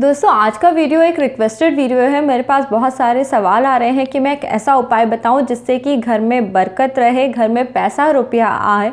दोस्तों आज का वीडियो एक रिक्वेस्टेड वीडियो है मेरे पास बहुत सारे सवाल आ रहे हैं कि मैं एक ऐसा उपाय बताऊं जिससे कि घर में बरकत रहे घर में पैसा रुपया आए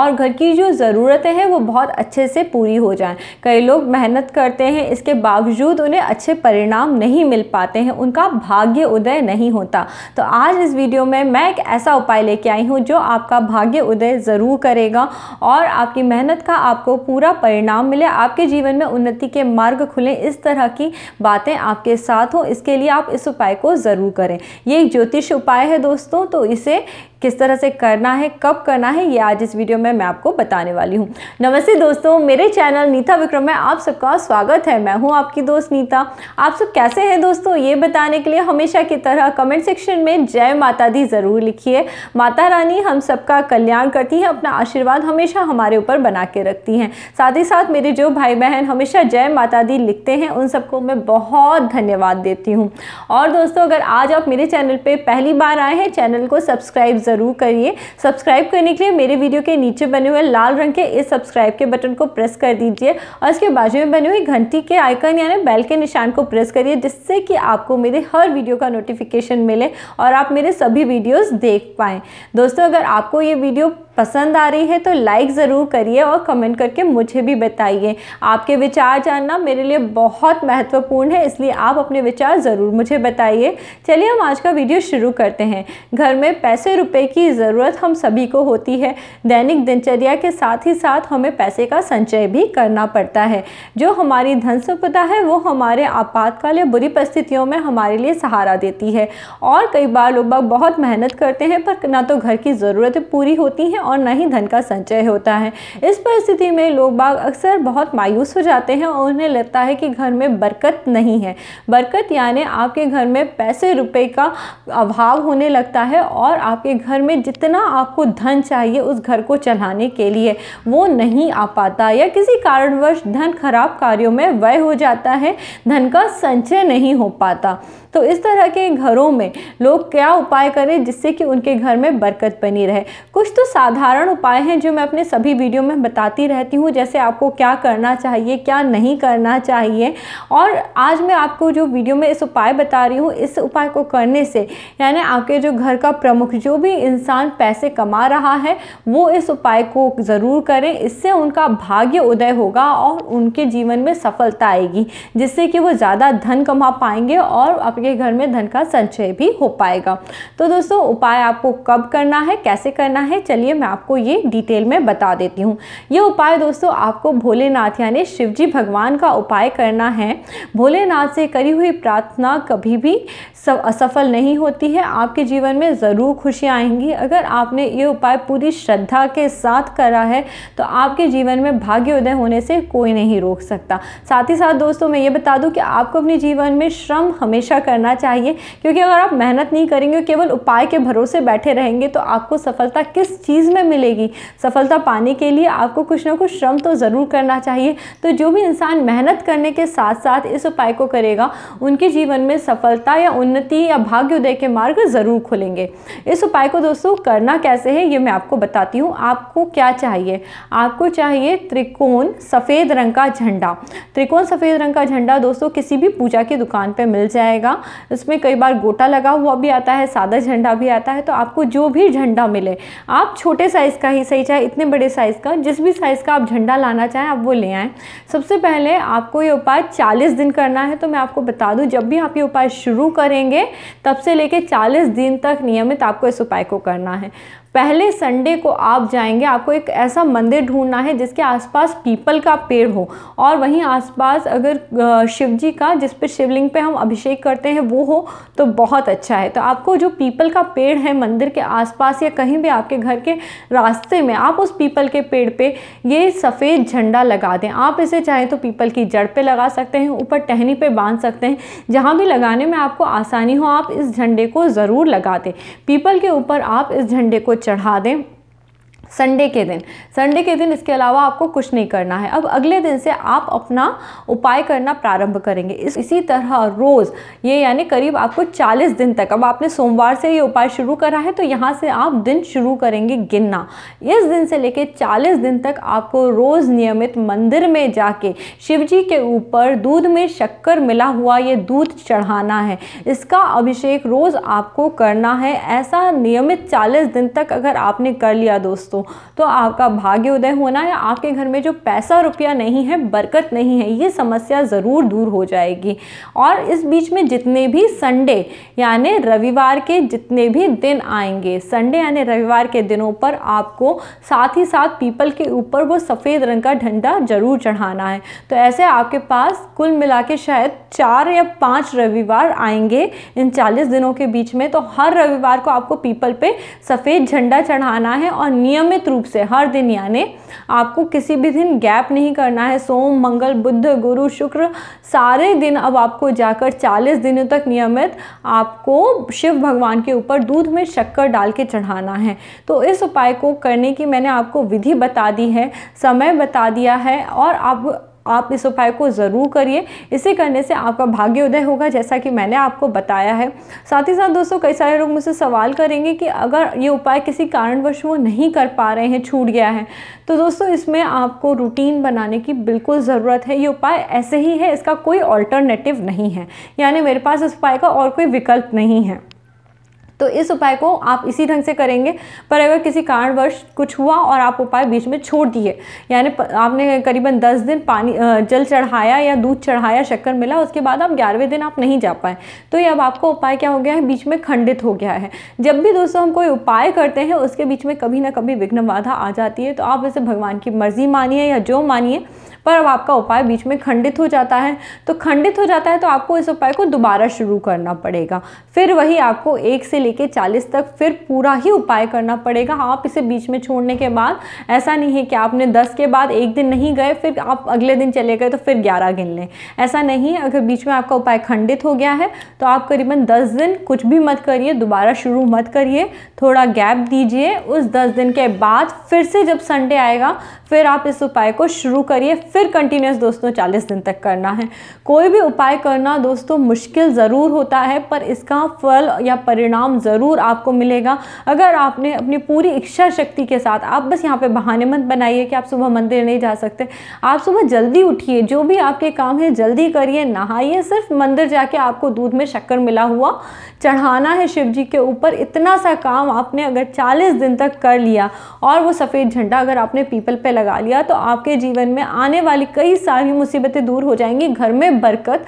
और घर की जो ज़रूरतें हैं वो बहुत अच्छे से पूरी हो जाएं कई लोग मेहनत करते हैं इसके बावजूद उन्हें अच्छे परिणाम नहीं मिल पाते हैं उनका भाग्य उदय नहीं होता तो आज इस वीडियो में मैं एक ऐसा उपाय लेके आई हूँ जो आपका भाग्य उदय ज़रूर करेगा और आपकी मेहनत का आपको पूरा परिणाम मिले आपके जीवन में उन्नति के मार्ग खुलें इस तरह की बातें आपके साथ हो इसके लिए आप इस उपाय को ज़रूर करें ये एक ज्योतिष उपाय है दोस्तों तो इसे किस तरह से करना है कब करना है ये आज इस वीडियो में मैं आपको बताने वाली हूँ नमस्ते दोस्तों मेरे चैनल नीता विक्रम में आप सबका स्वागत है मैं हूँ आपकी दोस्त नीता आप सब कैसे हैं दोस्तों ये बताने के लिए हमेशा की तरह कमेंट सेक्शन में जय माता दी ज़रूर लिखिए माता रानी हम सबका कल्याण करती है अपना आशीर्वाद हमेशा हमारे ऊपर बना के रखती हैं साथ ही साथ मेरे जो भाई बहन हमेशा जय माता दी लिखते हैं उन सबको मैं बहुत धन्यवाद देती हूँ और दोस्तों अगर आज आप मेरे चैनल पर पहली बार आए हैं चैनल को सब्सक्राइब ज़रूर करिए सब्सक्राइब करने के लिए मेरे वीडियो के नीचे बने हुए लाल रंग के इस सब्सक्राइब के बटन को प्रेस कर दीजिए और इसके बाजू में बनी हुई घंटी के आइकन यानी बेल के निशान को प्रेस करिए जिससे कि आपको मेरे हर वीडियो का नोटिफिकेशन मिले और आप मेरे सभी वीडियोज़ देख पाएँ दोस्तों अगर आपको ये वीडियो पसंद आ रही है तो लाइक ज़रूर करिए और कमेंट करके मुझे भी बताइए आपके विचार जानना मेरे लिए बहुत महत्वपूर्ण है इसलिए आप अपने विचार ज़रूर मुझे बताइए चलिए हम आज का वीडियो शुरू करते हैं घर में पैसे रुपए की ज़रूरत हम सभी को होती है दैनिक दिनचर्या के साथ ही साथ हमें पैसे का संचय भी करना पड़ता है जो हमारी धन संपदा है वो हमारे आपातकाल या बुरी परिस्थितियों में हमारे लिए सहारा देती है और कई बार लोग बहुत मेहनत करते हैं पर ना तो घर की ज़रूरतें पूरी होती हैं और न ही धन का संचय होता है इस परिस्थिति में लोग बाग अक्सर बहुत मायूस हो जाते हैं और उन्हें लगता है कि घर में बरकत नहीं है बरकत यानी आपके घर में पैसे रुपए का अभाव होने लगता है और आपके घर में जितना आपको धन चाहिए उस घर को चलाने के लिए वो नहीं आ पाता या किसी कारणवश धन खराब कार्यों में व्यय हो जाता है धन का संचय नहीं हो पाता तो इस तरह के घरों में लोग क्या उपाय करें जिससे कि उनके घर में बरकत बनी रहे कुछ तो साधारण उपाय हैं जो मैं अपने सभी वीडियो में बताती रहती हूँ जैसे आपको क्या करना चाहिए क्या नहीं करना चाहिए और आज मैं आपको जो वीडियो में इस उपाय बता रही हूँ इस उपाय को करने से यानी आपके जो घर का प्रमुख जो भी इंसान पैसे कमा रहा है वो इस उपाय को ज़रूर करें इससे उनका भाग्य उदय होगा और उनके जीवन में सफलता आएगी जिससे कि वो ज़्यादा धन कमा पाएंगे और अपने आपके घर में धन का संचय भी हो पाएगा तो दोस्तों उपाय आपको कब करना है कैसे करना है चलिए मैं आपको ये डिटेल में बता देती हूँ ये उपाय दोस्तों आपको भोलेनाथ यानी शिवजी भगवान का उपाय करना है भोलेनाथ से करी हुई प्रार्थना कभी भी असफल नहीं होती है आपके जीवन में ज़रूर खुशियाँ आएंगी अगर आपने ये उपाय पूरी श्रद्धा के साथ करा है तो आपके जीवन में भाग्योदय होने से कोई नहीं रोक सकता साथ ही साथ दोस्तों मैं ये बता दूं कि आपको अपने जीवन में श्रम हमेशा कर करना चाहिए क्योंकि अगर आप मेहनत नहीं करेंगे केवल उपाय के भरोसे बैठे रहेंगे तो आपको सफलता किस चीज़ में मिलेगी सफलता पाने के लिए आपको कुछ ना कुछ श्रम तो ज़रूर करना चाहिए तो जो भी इंसान मेहनत करने के साथ साथ इस उपाय को करेगा उनके जीवन में सफलता या उन्नति या भाग्योदय के मार्ग ज़रूर खुलेंगे इस उपाय को दोस्तों करना कैसे है ये मैं आपको बताती हूँ आपको क्या चाहिए आपको चाहिए त्रिकोण सफ़ेद रंग का झंडा त्रिकोण सफ़ेद रंग का झंडा दोस्तों किसी भी पूजा की दुकान पर मिल जाएगा इसमें कई बार गोटा लगा हुआ भी आता है सादा झंडा भी आता है तो आपको जो भी झंडा मिले आप छोटे साइज़ का ही सही चाहे इतने बड़े साइज़ का जिस भी साइज़ का आप झंडा लाना चाहें आप वो ले आए सबसे पहले आपको ये उपाय चालीस दिन करना है तो मैं आपको बता दूँ जब भी आप ये उपाय शुरू करेंगे तब से लेके चालीस दिन तक नियमित आपको इस उपाय को करना है पहले संडे को आप जाएंगे आपको एक ऐसा मंदिर ढूंढना है जिसके आसपास पीपल का पेड़ हो और वहीं आसपास अगर शिव जी का जिस पर शिवलिंग पे हम अभिषेक करते हैं वो हो तो बहुत अच्छा है तो आपको जो पीपल का पेड़ है मंदिर के आसपास या कहीं भी आपके घर के रास्ते में आप उस पीपल के पेड़ पे ये सफ़ेद झंडा लगा दें आप इसे चाहें तो पीपल की जड़ पर लगा सकते हैं ऊपर टहनी पर बांध सकते हैं जहाँ भी लगाने में आपको आसानी हो आप इस झंडे को ज़रूर लगा दें पीपल के ऊपर आप इस झंडे को चढ़ा दें संडे के दिन संडे के दिन इसके अलावा आपको कुछ नहीं करना है अब अगले दिन से आप अपना उपाय करना प्रारंभ करेंगे इस इसी तरह रोज़ ये यानी करीब आपको 40 दिन तक अब आपने सोमवार से ये उपाय शुरू करा है तो यहाँ से आप दिन शुरू करेंगे गिनना इस दिन से लेकर 40 दिन तक आपको रोज़ नियमित मंदिर में जाके शिव जी के ऊपर दूध में शक्कर मिला हुआ ये दूध चढ़ाना है इसका अभिषेक रोज़ आपको करना है ऐसा नियमित 40 दिन तक अगर आपने कर लिया दोस्तों तो आपका भाग्य उदय होना या आपके घर में जो पैसा रुपया नहीं है बरकत नहीं है ये समस्या ज़रूर दूर हो जाएगी और इस बीच में जितने भी संडे यानी रविवार के जितने भी दिन आएंगे संडे यानी रविवार के दिनों पर आपको साथ ही साथ पीपल के ऊपर वो सफ़ेद रंग का ढंडा ज़रूर चढ़ाना है तो ऐसे आपके पास कुल मिला के शायद चार या पाँच रविवार आएंगे इन चालीस दिनों के बीच में तो हर रविवार को आपको पीपल पे सफ़ेद झंडा चढ़ाना है और नियमित नियमित रूप से हर दिन यानी आपको किसी भी दिन गैप नहीं करना है सोम मंगल बुध गुरु शुक्र सारे दिन अब आपको जाकर 40 दिनों तक नियमित आपको शिव भगवान के ऊपर दूध में शक्कर डाल के चढ़ाना है तो इस उपाय को करने की मैंने आपको विधि बता दी है समय बता दिया है और आप आप इस उपाय को ज़रूर करिए इसे करने से आपका भाग्य उदय होगा जैसा कि मैंने आपको बताया है साथ ही साथ दोस्तों कई सारे लोग मुझसे सवाल करेंगे कि अगर ये उपाय किसी कारणवश वो नहीं कर पा रहे हैं छूट गया है तो दोस्तों इसमें आपको रूटीन बनाने की बिल्कुल ज़रूरत है ये उपाय ऐसे ही है इसका कोई ऑल्टरनेटिव नहीं है यानी मेरे पास इस उपाय का और कोई विकल्प नहीं है तो इस उपाय को आप इसी ढंग से करेंगे पर अगर किसी कारणवश कुछ हुआ और आप उपाय बीच में छोड़ दिए यानी आपने करीबन दस दिन पानी जल चढ़ाया या दूध चढ़ाया शक्कर मिला उसके बाद आप ग्यारहवें दिन आप नहीं जा पाए तो ये अब आपको उपाय क्या हो गया है बीच में खंडित हो गया है जब भी दोस्तों हम कोई उपाय करते हैं उसके बीच में कभी ना कभी विघ्न बाधा आ जाती है तो आप इसे भगवान की मर्जी मानिए या जो मानिए पर अब आपका उपाय बीच में खंडित हो जाता है तो खंडित हो जाता है तो आपको इस उपाय को दोबारा शुरू करना पड़ेगा फिर वही आपको एक से ले लेके 40 तक फिर पूरा ही उपाय करना पड़ेगा आप इसे बीच में छोड़ने के बाद ऐसा नहीं है कि आपने 10 के बाद एक दिन नहीं गए फिर आप अगले दिन चले गए तो फिर 11 गिन लें ऐसा नहीं अगर बीच में आपका उपाय खंडित हो गया है तो आप करीबन दस दिन कुछ भी मत करिए दोबारा शुरू मत करिए थोड़ा गैप दीजिए उस दस दिन के बाद फिर से जब संडे आएगा फिर आप इस उपाय को शुरू करिए फिर कंटिन्यूस दोस्तों चालीस दिन तक करना है कोई भी उपाय करना दोस्तों मुश्किल ज़रूर होता है पर इसका फल या परिणाम काम ज़रूर आपको मिलेगा अगर आपने अपनी पूरी इच्छा शक्ति के साथ आप बस यहाँ पे बहाने मत बनाइए कि आप सुबह मंदिर नहीं जा सकते आप सुबह जल्दी उठिए जो भी आपके काम है जल्दी करिए नहाइए सिर्फ मंदिर जाके आपको दूध में शक्कर मिला हुआ चढ़ाना है शिव जी के ऊपर इतना सा काम आपने अगर चालीस दिन तक कर लिया और वो सफ़ेद झंडा अगर आपने पीपल पर लगा लिया तो आपके जीवन में आने वाली कई सारी मुसीबतें दूर हो जाएंगी घर में बरकत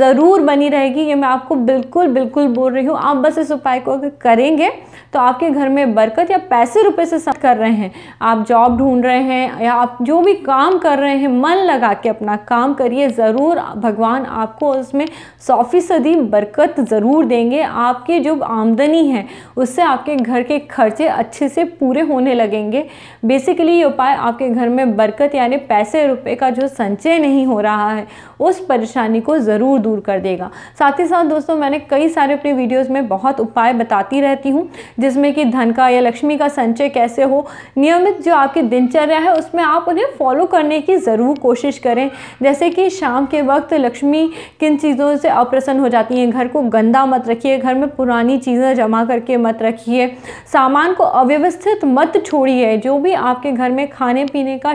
ज़रूर बनी रहेगी ये मैं आपको बिल्कुल बिल्कुल बोल रही हूँ आप बस इस उपाय उपाय को अगर करेंगे तो आपके घर में बरकत या पैसे रुपए से सब कर रहे हैं आप जॉब ढूंढ रहे हैं या आप जो भी काम कर रहे हैं मन लगा के अपना काम करिए ज़रूर भगवान आपको उसमें सौ फीसदी बरकत ज़रूर देंगे आपकी जो आमदनी है उससे आपके घर के खर्चे अच्छे से पूरे होने लगेंगे बेसिकली ये उपाय आपके घर में बरकत यानी पैसे रुपए का जो संचय नहीं हो रहा है उस परेशानी को ज़रूर दूर कर देगा साथ ही साथ दोस्तों मैंने कई सारे अपने वीडियोज़ में बहुत उपाय उपाय बताती रहती हूँ जिसमें कि धन का या लक्ष्मी का संचय कैसे हो नियमित जो आपकी दिनचर्या है उसमें आप उन्हें फॉलो करने की ज़रूर कोशिश करें जैसे कि शाम के वक्त लक्ष्मी किन चीज़ों से अप्रसन्न हो जाती हैं घर को गंदा मत रखिए घर में पुरानी चीज़ें जमा करके मत रखिए सामान को अव्यवस्थित मत छोड़िए जो भी आपके घर में खाने पीने का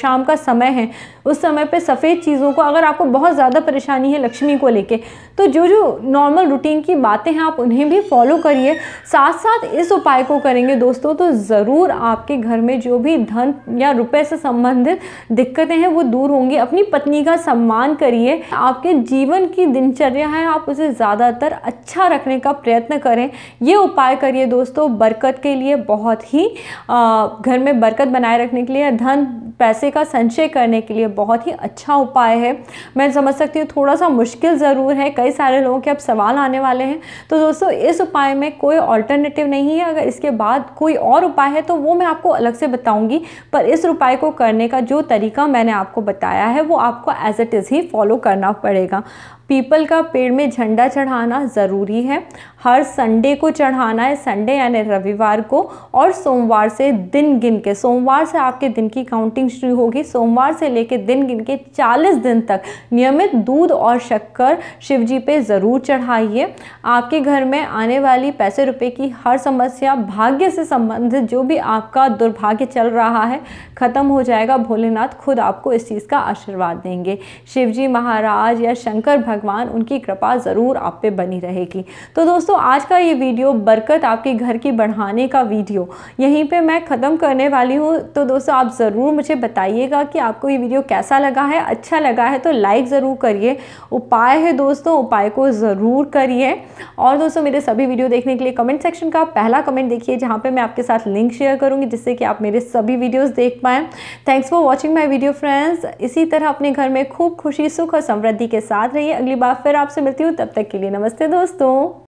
शाम का समय है उस समय पे सफ़ेद चीज़ों को अगर आपको बहुत ज़्यादा परेशानी है लक्ष्मी को लेके तो जो जो नॉर्मल रूटीन की बातें हैं आप उन्हें भी फॉलो फॉलो करिए साथ साथ इस उपाय को करेंगे दोस्तों तो ज़रूर आपके घर में जो भी धन या रुपए से संबंधित दिक्कतें हैं वो दूर होंगी अपनी पत्नी का सम्मान करिए आपके जीवन की दिनचर्या है आप उसे ज़्यादातर अच्छा रखने का प्रयत्न करें ये उपाय करिए दोस्तों बरकत के लिए बहुत ही आ, घर में बरकत बनाए रखने के लिए धन पैसे का संचय करने के लिए बहुत ही अच्छा उपाय है मैं समझ सकती हूँ थोड़ा सा मुश्किल ज़रूर है कई सारे लोगों के अब सवाल आने वाले हैं तो दोस्तों इस उपाय में कोई ऑल्टरनेटिव नहीं है अगर इसके बाद कोई और उपाय है तो वो मैं आपको अलग से बताऊंगी पर इस उपाय को करने का जो तरीका मैंने आपको बताया है वो आपको एज इट इज़ ही फॉलो करना पड़ेगा पीपल का पेड़ में झंडा चढ़ाना ज़रूरी है हर संडे को चढ़ाना है संडे यानी रविवार को और सोमवार से दिन गिन के सोमवार से आपके दिन की काउंटिंग शुरू होगी सोमवार से लेकर दिन गिन के चालीस दिन तक नियमित दूध और शक्कर शिव जी पे ज़रूर चढ़ाइए आपके घर में आने वाली पैसे रुपए की हर समस्या भाग्य से संबंधित जो भी आपका दुर्भाग्य चल रहा है ख़त्म हो जाएगा भोलेनाथ खुद आपको इस चीज़ का आशीर्वाद देंगे शिव जी महाराज या शंकर भगवान भगवान उनकी कृपा ज़रूर आप पे बनी रहेगी तो दोस्तों आज का ये वीडियो बरकत आपके घर की बढ़ाने का वीडियो यहीं पे मैं ख़त्म करने वाली हूँ तो दोस्तों आप ज़रूर मुझे बताइएगा कि आपको ये वीडियो कैसा लगा है अच्छा लगा है तो लाइक ज़रूर करिए उपाय है दोस्तों उपाय को ज़रूर करिए और दोस्तों मेरे सभी वीडियो देखने के लिए कमेंट सेक्शन का पहला कमेंट देखिए जहाँ पर मैं आपके साथ लिंक शेयर करूँगी जिससे कि आप मेरे सभी वीडियोज़ देख पाएँ thanks for watching my video friends इसी तरह अपने घर में खूब खुशी सुख और समृद्धि के साथ रहिए अगली अगली बार फिर आपसे मिलती हूँ तब तक के लिए नमस्ते दोस्तों